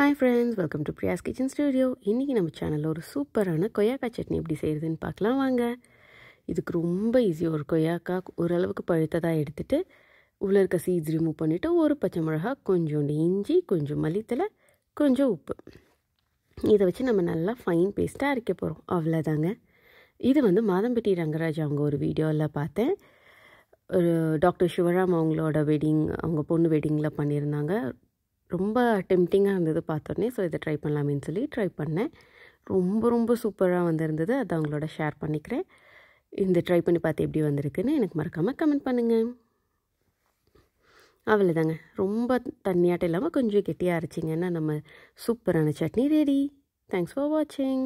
hi friends welcome to Priya's kitchen studio இன்றைக்கி நம்ம சேனலில் ஒரு சூப்பரான கொய்யாக்காய் சட்னி எப்படி செய்கிறதுன்னு பார்க்கலாம் வாங்க இதுக்கு ரொம்ப ஈஸியாக ஒரு கொய்யாக்காய் ஓரளவுக்கு பழுத்ததாக எடுத்துகிட்டு உள்ளே இருக்க சீட்ஸ் ரிமூவ் பண்ணிவிட்டு ஒரு பச்சை மிளகா கொஞ்சோண்டு இஞ்சி கொஞ்சம் மல்லித்தலை கொஞ்சம் உப்பு இதை வச்சு நம்ம நல்லா ஃபைன் பேஸ்ட்டாக அரைக்க போகிறோம் அவ்வளோதாங்க இது வந்து மாதம்பட்டி ரங்கராஜ் அவங்க ஒரு வீடியோவில் பார்த்தேன் ஒரு டாக்டர் சிவராம் அவங்களோட வெட்டிங் அவங்க பொண்ணு வெட்டிங்கில் பண்ணியிருந்தாங்க ரொம்ப டெம்டிங்காக இருந்தது பார்த்தோன்னே ஸோ இதை ட்ரை பண்ணலாமேன்னு சொல்லி ட்ரை பண்ணேன் ரொம்ப ரொம்ப சூப்பராக வந்திருந்தது அதை அவங்களோட ஷேர் பண்ணிக்கிறேன் இந்த ட்ரை பண்ணி பார்த்து எப்படி வந்திருக்குன்னு எனக்கு மறக்காமல் கமெண்ட் பண்ணுங்கள் அவ்வளோதாங்க ரொம்ப தண்ணியாட்டம் இல்லாமல் கொஞ்சம் கெட்டியாக அரைச்சிங்கன்னா நம்ம சூப்பரான சட்னி ரெடி தேங்க்ஸ் ஃபார் வாட்சிங்